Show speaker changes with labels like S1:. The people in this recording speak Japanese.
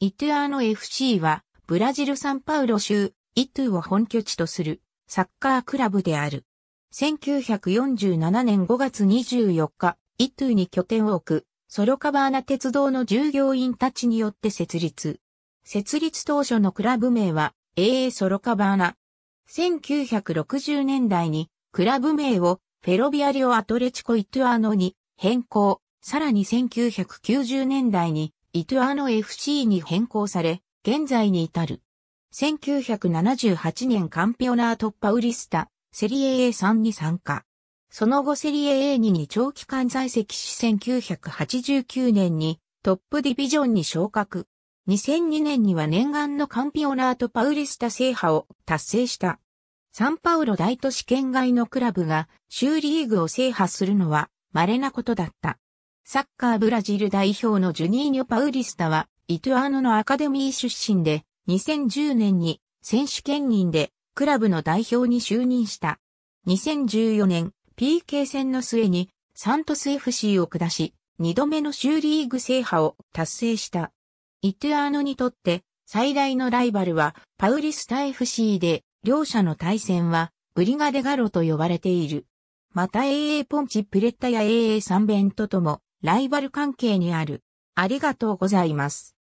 S1: イト
S2: ゥアーノ FC は、ブラジルサンパウロ州、イトゥーを本拠地とする、サッカークラブである。1947年5月24日、イトゥーに拠点を置く、ソロカバーナ鉄道の従業員たちによって設立。設立当初のクラブ名は、AA ソロカバーナ。1960年代に、クラブ名を、フェロビアリオ・アトレチコ・イトゥアーノに変更。さらに1990年代に、イトゥアノ FC に変更され、現在に至る。1978年カンピオナートッパウリスタ、セリエ A3 に参加。その後セリエ A2 に長期間在籍し1989年にトップディビジョンに昇格。2002年には念願のカンピオナートパウリスタ制覇を達成した。サンパウロ大都市圏外のクラブが州リーグを制覇するのは稀なことだった。サッカーブラジル代表のジュニーニョ・パウリスタは、イトゥアーノのアカデミー出身で、2010年に選手兼任でクラブの代表に就任した。2014年、PK 戦の末にサントス FC を下し、2度目の州リーグ制覇を達成した。イトゥアーノにとって最大のライバルはパウリスタ FC で、両者の対戦はブリガデガロと呼ばれている。また AA ポンチプレッタや AA サンベントともライバル関係にある。ありがとうございます。